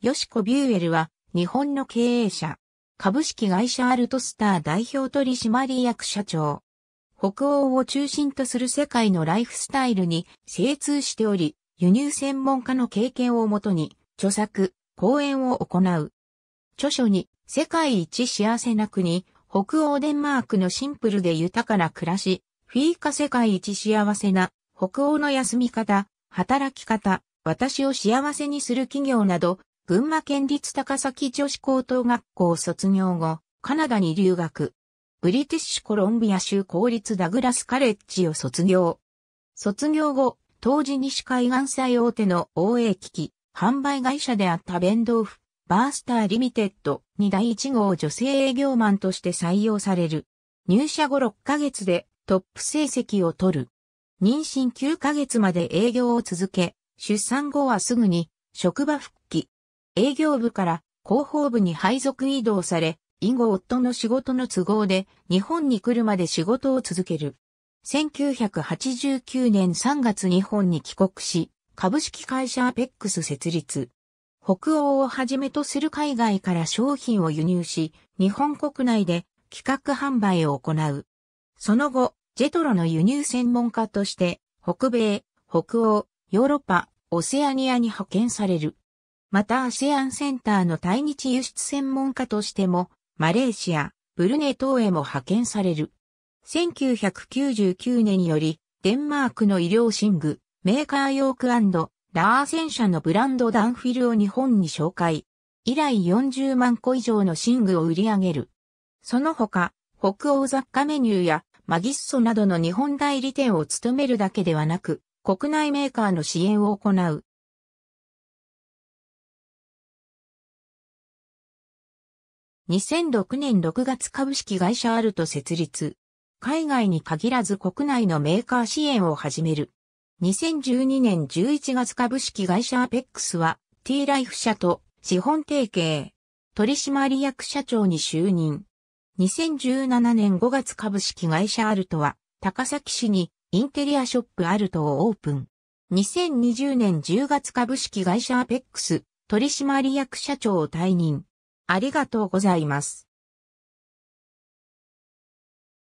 ヨシコ・ビューエルは、日本の経営者。株式会社アルトスター代表取締役社長。北欧を中心とする世界のライフスタイルに精通しており、輸入専門家の経験をもとに、著作、講演を行う。著書に、世界一幸せな国、北欧デンマークのシンプルで豊かな暮らし、フィーカ世界一幸せな、北欧の休み方、働き方、私を幸せにする企業など、群馬県立高崎女子高等学校卒業後、カナダに留学。ブリティッシュコロンビア州公立ダグラスカレッジを卒業。卒業後、当時西海岸最大手の OA 機器、販売会社であったベンドーフ、バースターリミテッドに第1号女性営業マンとして採用される。入社後6ヶ月でトップ成績を取る。妊娠9ヶ月まで営業を続け、出産後はすぐに職場復帰。営業部から広報部に配属移動され、以後夫の仕事の都合で日本に来るまで仕事を続ける。1989年3月日本に帰国し、株式会社アペックス設立。北欧をはじめとする海外から商品を輸入し、日本国内で企画販売を行う。その後、ジェトロの輸入専門家として、北米、北欧、ヨーロッパ、オセアニアに派遣される。また ASEAN センターの対日輸出専門家としても、マレーシア、ブルネ等へも派遣される。1999年より、デンマークの医療寝具、メーカーヨークラーセン社のブランドダンフィルを日本に紹介。以来40万個以上の寝具を売り上げる。その他、北欧雑貨メニューやマギッソなどの日本代理店を務めるだけではなく、国内メーカーの支援を行う。2006年6月株式会社アルト設立。海外に限らず国内のメーカー支援を始める。2012年11月株式会社アペックスは T ライフ社と資本提携。取締役社長に就任。2017年5月株式会社アルトは高崎市にインテリアショップアルトをオープン。2020年10月株式会社アペックス取締役社長を退任。ありがとうございます。